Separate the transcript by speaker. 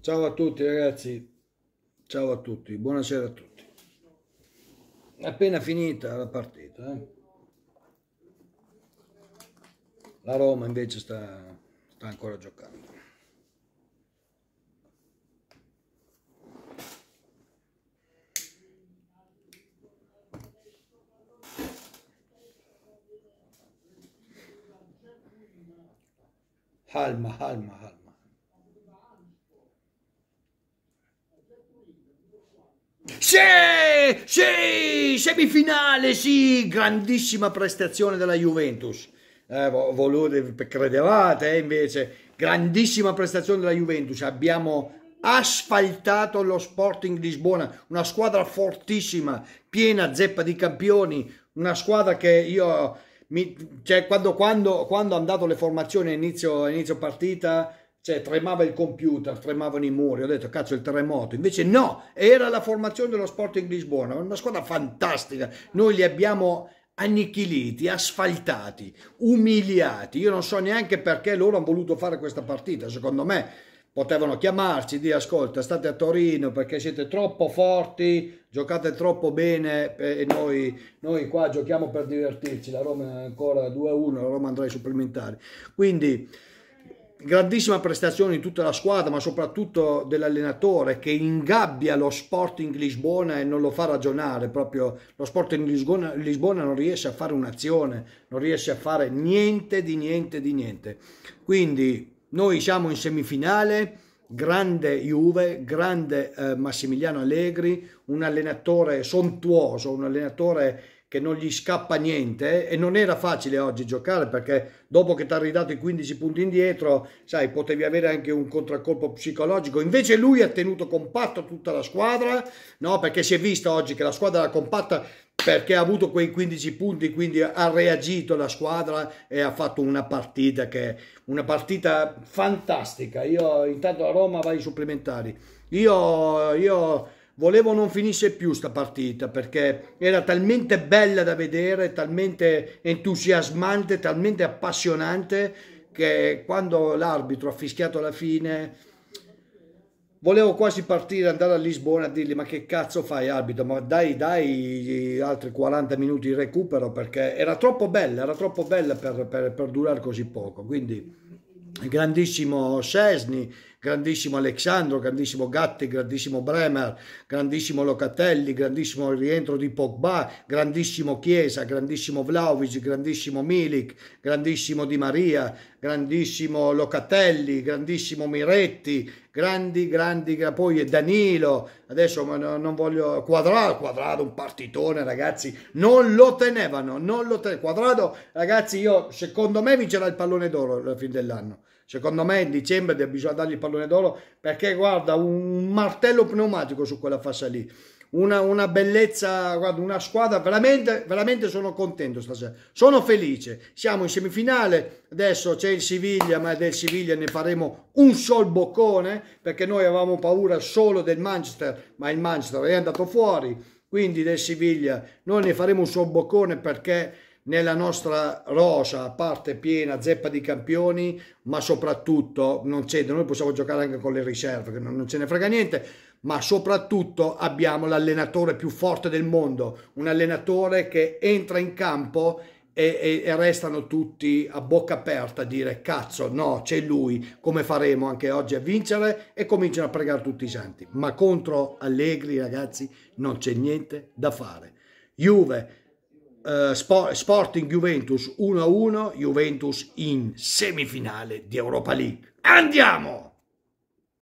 Speaker 1: Ciao a tutti ragazzi, ciao a tutti, buonasera a tutti. Appena finita la partita, eh? la Roma invece sta, sta ancora giocando. Alma, alma, alma. Sì, sì, semifinale, sì, grandissima prestazione della Juventus. Eh, volete, credevate eh, invece, grandissima prestazione della Juventus. Abbiamo asfaltato lo Sporting Lisbona, una squadra fortissima, piena zeppa di campioni, una squadra che io, mi, cioè, quando, quando, quando hanno dato le formazioni inizio, inizio partita, cioè tremava il computer, tremavano i muri, ho detto cazzo il terremoto, invece no, era la formazione dello Sporting Lisbona, una squadra fantastica, noi li abbiamo annichiliti, asfaltati, umiliati, io non so neanche perché loro hanno voluto fare questa partita, secondo me potevano chiamarci, dire ascolta state a Torino perché siete troppo forti, giocate troppo bene eh, e noi, noi qua giochiamo per divertirci, la Roma è ancora 2-1, la Roma andrà ai supplementari, quindi grandissima prestazione di tutta la squadra, ma soprattutto dell'allenatore che ingabbia lo Sporting Lisbona e non lo fa ragionare proprio. Lo Sporting Lisbona, Lisbona non riesce a fare un'azione, non riesce a fare niente di niente di niente. Quindi noi siamo in semifinale, grande Juve, grande eh, Massimiliano Allegri, un allenatore sontuoso, un allenatore che non gli scappa niente eh? e non era facile oggi giocare perché dopo che ti ha ridato i 15 punti indietro, sai, potevi avere anche un contraccolpo psicologico. Invece lui ha tenuto compatto tutta la squadra, no? Perché si è visto oggi che la squadra era compatta perché ha avuto quei 15 punti, quindi ha reagito la squadra e ha fatto una partita che è una partita fantastica. Io intanto a Roma vai supplementari. Io io volevo non finisse più sta partita perché era talmente bella da vedere, talmente entusiasmante, talmente appassionante che quando l'arbitro ha fischiato la fine volevo quasi partire, andare a Lisbona a dirgli ma che cazzo fai arbitro, ma dai dai altri 40 minuti di recupero perché era troppo bella, era troppo bella per, per, per durare così poco. Quindi grandissimo Cesni, grandissimo Alexandro, grandissimo Gatti, grandissimo Bremer, grandissimo Locatelli, grandissimo rientro di Pogba, grandissimo Chiesa, grandissimo Vlaovic, grandissimo Milik, grandissimo Di Maria, grandissimo Locatelli, grandissimo Miretti, grandi, grandi, poi Danilo, adesso non voglio, Quadrado, Quadrado un partitone ragazzi, non lo tenevano, non lo tenevano, Quadrado ragazzi io secondo me vincerà il pallone d'oro alla fine dell'anno, secondo me in dicembre bisogna dargli il pallone pallone d'oro perché guarda un martello pneumatico su quella fascia lì. Una, una, bellezza, guarda, una squadra veramente, veramente sono contento stasera, sono felice, siamo in semifinale, adesso c'è il Siviglia, ma del Siviglia ne faremo un sol boccone, perché noi avevamo paura solo del Manchester, ma il Manchester è andato fuori, quindi del Siviglia noi ne faremo un sol boccone perché nella nostra rosa, a parte piena, zeppa di campioni, ma soprattutto non c'è, noi possiamo giocare anche con le riserve, che non, ce ne frega niente, ma soprattutto abbiamo l'allenatore più forte del mondo, un allenatore che entra in campo e, e, restano tutti a bocca aperta a dire cazzo no c'è lui come faremo anche oggi a vincere e cominciano a pregare tutti i santi ma contro Allegri ragazzi non c'è niente da fare Juve eh, Sporting Juventus 1-1, Juventus in semifinale di Europa League. Andiamo!